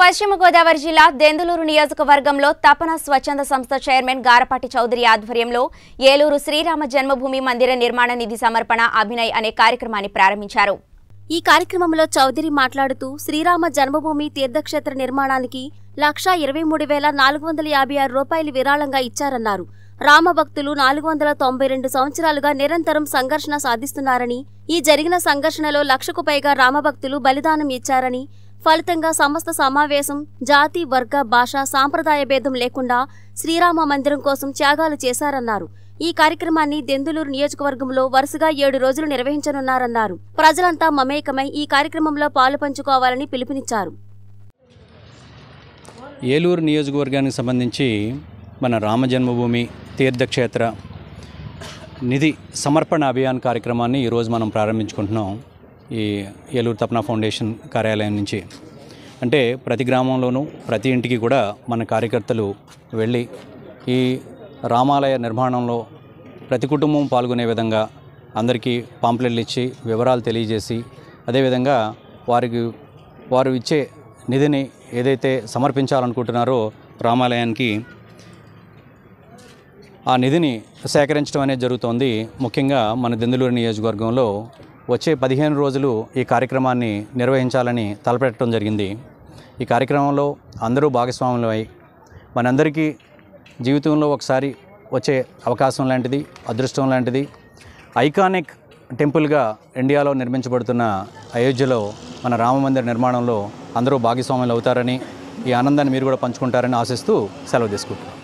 పశ్చిమ గోదావరి జిల్లా దెందులూరు నియోజకవర్గంలో తపన స్వచ్ఛంద సంస్థ చైర్మన్ గారపాటి చౌదరి ఆధ్వర్యంలో ఏలూరు శ్రీరామ జన్మభూమి మందిర నిర్మాణ నిధి సమర్పణ అభినయ్ అనే కార్యక్రమాన్ని ప్రారంభించారు ఈ కార్యక్రమంలో చౌదరి మాట్లాడుతూ శ్రీరామ జన్మభూమి తీర్థక్షేత్ర నిర్మాణానికి లక్షా ఇరవై మూడు వేల నాలుగు వందల యాభై ఆరు రూపాయలు విరాళంగా ఇచ్చారన్నారు రామభక్తులు నాలుగు వందల తొంభై రెండు సంవత్సరాలుగా నిరంతరం సంఘర్షణ సాధిస్తున్నారని ఈ జరిగిన సంఘర్షణలో లక్షకు పైగా రామభక్తులు బలిదానం ఇచ్చారని ఫలితంగా సమస్త సమావేశం జాతి వర్గ భాష సాంప్రదాయ భేదం లేకుండా శ్రీరామ మందిరం కోసం త్యాగాలు చేశారన్నారు ఈ కార్యక్రమాన్ని దెందులూరు నియోజకవర్గంలో వరుసగా ఏడు రోజులు నిర్వహించనున్నారన్నారు ప్రజలంతా మమేకమై ఈ కార్యక్రమంలో పాలు పంచుకోవాలని పిలుపునిచ్చారు ఏలూరు నియోజకవర్గానికి సంబంధించి మన రామ జన్మభూమి తీర్థక్షేత్ర నిధి సమర్పణ అభియాన్ కార్యక్రమాన్ని ఈరోజు మనం ప్రారంభించుకుంటున్నాం ఈ ఏలూరు తపన ఫౌండేషన్ కార్యాలయం నుంచి అంటే ప్రతి గ్రామంలోనూ ప్రతి ఇంటికి కూడా మన కార్యకర్తలు వెళ్ళి ఈ రామాలయ నిర్మాణంలో ప్రతి కుటుంబం పాల్గొనే విధంగా అందరికీ పాంప్లెట్లు ఇచ్చి వివరాలు తెలియజేసి అదేవిధంగా వారికి వారు ఇచ్చే నిధిని ఏదైతే సమర్పించాలనుకుంటున్నారో రామాలయానికి ఆ నిధిని సేకరించడం అనేది జరుగుతోంది ముఖ్యంగా మన దెందులూరు నియోజకవర్గంలో వచ్చే పదిహేను రోజులు ఈ కార్యక్రమాన్ని నిర్వహించాలని తలపెట్టడం జరిగింది ఈ కార్యక్రమంలో అందరూ భాగస్వాములు అయి మనందరికీ జీవితంలో ఒకసారి వచ్చే అవకాశం లాంటిది అదృష్టం లాంటిది ఐకానిక్ టెంపుల్గా ఇండియాలో నిర్మించబడుతున్న అయోధ్యలో మన రామమందిర నిర్మాణంలో అందరూ భాగస్వాములు అవుతారని ఈ ఆనందాన్ని మీరు కూడా పంచుకుంటారని ఆశిస్తూ సెలవు తీసుకుంటున్నాను